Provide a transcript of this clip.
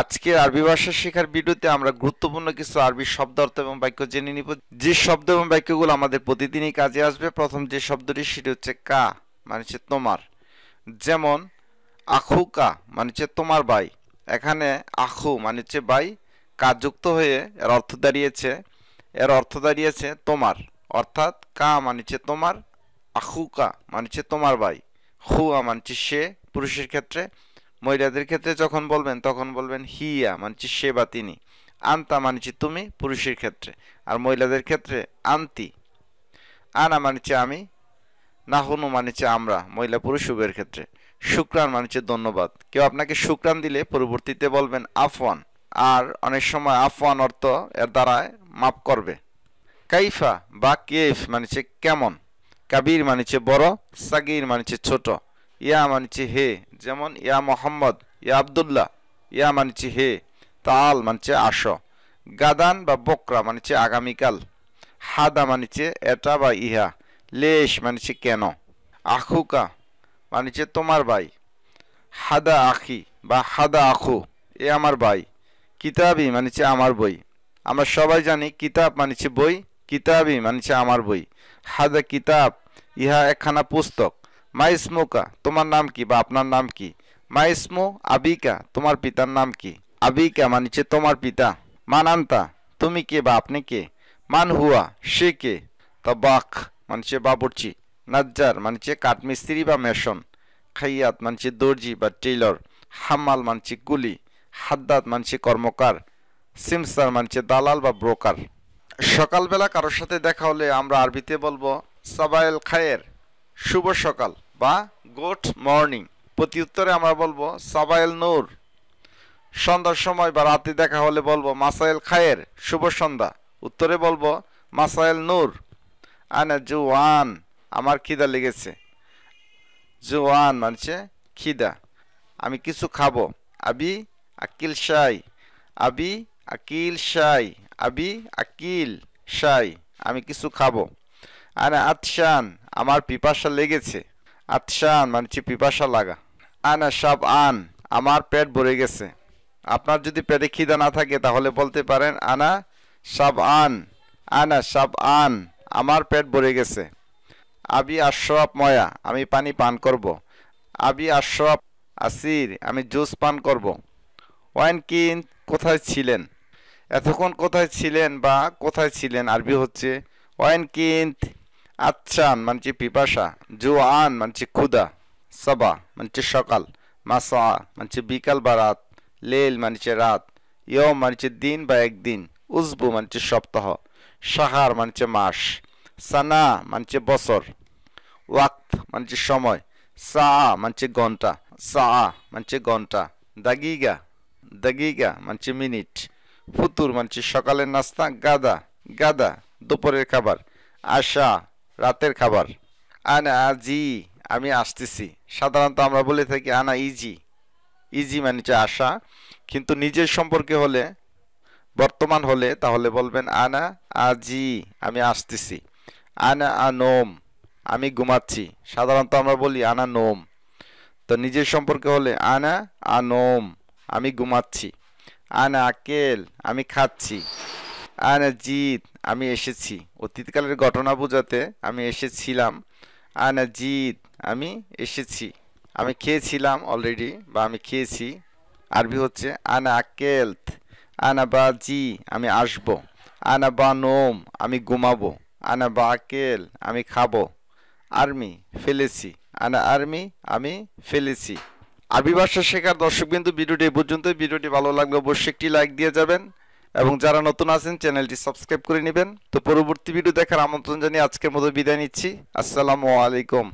আজকের আরবি ভাষা শেখার ভিডিওতে আমরা গুরুত্বপূর্ণ কিছু আরবি শব্দ অর্থ এবং বাক্য জেনে নিব যে শব্দ এবং বাক্যগুলো আমাদের প্রতিদিনই কাজে আসবে প্রথম যে শব্দটি সেটি হচ্ছে কা মানে হচ্ছে তোমার যেমন আখু কা মানে হচ্ছে তোমার ভাই এখানে আখু মানে হচ্ছে ভাই কা যুক্ত হয়ে এর অর্থ দাঁড়িয়েছে এর অর্থ দাঁড়িয়েছে তোমার অর্থাৎ কা মানে হচ্ছে তোমার আখু কা মানে হচ্ছে তোমার ভাই খুয়া মানে হচ্ছে সে পুরুষের ক্ষেত্রে মহিলাদের ক্ষেত্রে যখন বলবেন তখন বলবেন হিয়া মানছি সে বা তিনি আন্তা মানছি তুমি পুরুষের ক্ষেত্রে আর মহিলাদের ক্ষেত্রে আন্তি আনা মানছি আমি হুনু মানছি আমরা মহিলা পুরুষ উভয়ের ক্ষেত্রে শুক্রান মানছে ধন্যবাদ কেউ আপনাকে শুক্রান দিলে পরবর্তীতে বলবেন আফওয়ান আর অনেক সময় আফওয়ান অর্থ এর দ্বারায় মাপ করবে কাইফা বা কেফ মানছে কেমন কাবির মানছে বড় সাগির মানছে ছোট ইয়া মানছে হে যেমন ইয়া মোহাম্মদ ইয়া আবদুল্লাহ ইয়া মানছি হে তাল মানছে আস গাদান বা বকরা মানছে আগামীকাল হাদা মানছে এটা বা ইহা লেশ মানছে কেন আখুকা মানছে তোমার ভাই হাদা আখি বা হাদা আখু এ আমার ভাই কিতাবই মানছে আমার বই আমরা সবাই জানি কিতাব মানছে বই কিতাবই মানছে আমার বই হাদা কিতাব ইহা একখানা পুস্তক মা তোমার নাম কি বা আপনার নাম কি মা আবিকা তোমার পিতার নাম কি আবিকা মানিছে তোমার পিতা মানান্তা তুমি কে বা আপনি কে মান হুয়া সে কে তাবাক মানছে বাবুর্চি নাজ্জার মানছে কাঠমিস্ত্রি বা মেশন খাইয়াত মানছে দর্জি বা টেইলর হামাল মানছে কুলি হাদ্দাত মানছে কর্মকার সিমসার মানছে দালাল বা ব্রোকার সকালবেলা কারোর সাথে দেখা হলে আমরা আরবিতে বলবো সাবায়েল খায়ের শুভ সকাল বা গুড মর্নিং প্রতি উত্তরে আমরা বলবো সাবাইল নূর সন্ধ্যার সময় বা রাতে দেখা হলে বলবো মাসাইল খায়ের শুভ সন্ধ্যা উত্তরে বলবো মাসাইল নূর আনে জুয়ান আমার খিদা লেগেছে জুয়ান মানছে খিদা আমি কিছু খাবো আবি আকিল সাই আবি আকিল সাই আবি আকিল সাই আমি কিছু খাবো আনা আতশান আমার পিপাসা লেগেছে আতশান মানে হচ্ছে পিপাসা লাগা আনা সব আন আমার পেট ভরে গেছে আপনার যদি পেটে খিদা না থাকে তাহলে বলতে পারেন আনা সাব আন আনা সাব আন আমার পেট ভরে গেছে আবি আশরাফ ময়া আমি পানি পান করব। আবি আশরাফ আসির আমি জুস পান করব। ওয়াইন কিন কোথায় ছিলেন এতক্ষণ কোথায় ছিলেন বা কোথায় ছিলেন আরবি হচ্ছে ওয়াইন কিন্ত আচ্ছান মানছি পিপাসা জু আন মানছি ক্ষুদা সবা মানছি সকাল মাসা মানছি বিকাল বা রাত লেল মানছে রাত ইয় মানছে দিন বা একদিন উজবু মানছে সপ্তাহ সাহার মানছে মাস সানা মানছে বছর ওয়াক্ত মানছে সময় সা মানছে ঘন্টা সা মানছে ঘন্টা দাগিগা দাগিগা মানছে মিনিট ফুতুর মানছে সকালের নাস্তা গাদা গাদা দুপুরের খাবার আশা রাতের খাবার আনা আজি আমি আসতেছি সাধারণত আমরা বলে থাকি আনা ইজি ইজি মানে হচ্ছে আসা কিন্তু নিজের সম্পর্কে হলে বর্তমান হলে তাহলে বলবেন আনা আজি আমি আসতেছি আনা আনোম আমি ঘুমাচ্ছি সাধারণত আমরা বলি আনা নোম তো নিজের সম্পর্কে হলে আনা আনোম আমি ঘুমাচ্ছি আনা আকেল আমি খাচ্ছি আনা জিৎ আমি এসেছি অতীতকালের ঘটনা বোঝাতে আমি এসেছিলাম আনা জিৎ আমি এসেছি আমি খেয়েছিলাম অলরেডি বা আমি খেয়েছি আরবি হচ্ছে আনা কেলথ আনা বা জি আমি আসবো আনা বা নোম আমি ঘুমাবো আনা বা আকেল আমি খাবো আর্মি ফেলেছি আনা আর্মি আমি ফেলেছি আরবি ভাষা শেখার দর্শকবিন্দু ভিডিওটি পর্যন্ত ভিডিওটি ভালো লাগলে অবশ্যই একটি লাইক দিয়ে যাবেন এবং যারা নতুন আছেন চ্যানেলটি সাবস্ক্রাইব করে নেবেন তো পরবর্তী ভিডিও দেখার আমন্ত্রণ জানিয়ে আজকের মতো বিদায় নিচ্ছি আসসালামু আলাইকুম